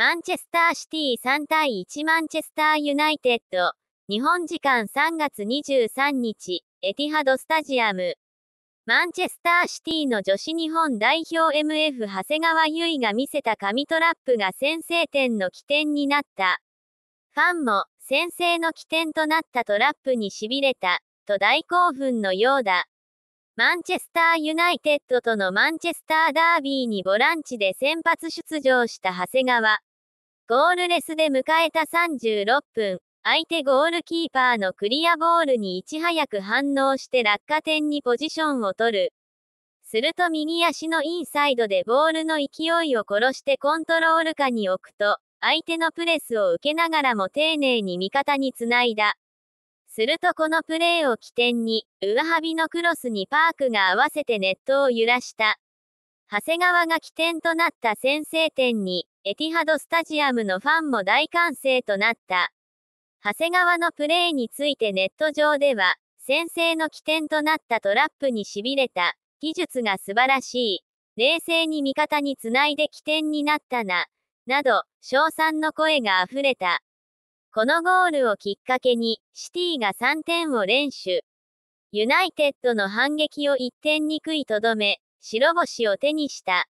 マンチェスターシティ3対1マンチェスターユナイテッド、日本時間3月23日、エティハドスタジアム。マンチェスターシティの女子日本代表 MF 長谷川優衣が見せた神トラップが先制点の起点になった。ファンも先制の起点となったトラップに痺れた、と大興奮のようだ。マンチェスターユナイテッドとのマンチェスターダービーにボランチで先発出場した長谷川。ゴールレスで迎えた36分、相手ゴールキーパーのクリアボールにいち早く反応して落下点にポジションを取る。すると右足のインサイドでボールの勢いを殺してコントロール下に置くと、相手のプレスを受けながらも丁寧に味方につないだ。するとこのプレーを起点に、上びのクロスにパークが合わせてネットを揺らした。長谷川が起点となった先制点に、エティハドスタジアムのファンも大歓声となった。長谷川のプレーについてネット上では、先制の起点となったトラップに痺れた、技術が素晴らしい、冷静に味方につないで起点になったな、など、称賛の声が溢れた。このゴールをきっかけに、シティが3点を連取。ユナイテッドの反撃を1点に食いとどめ、白星を手にした。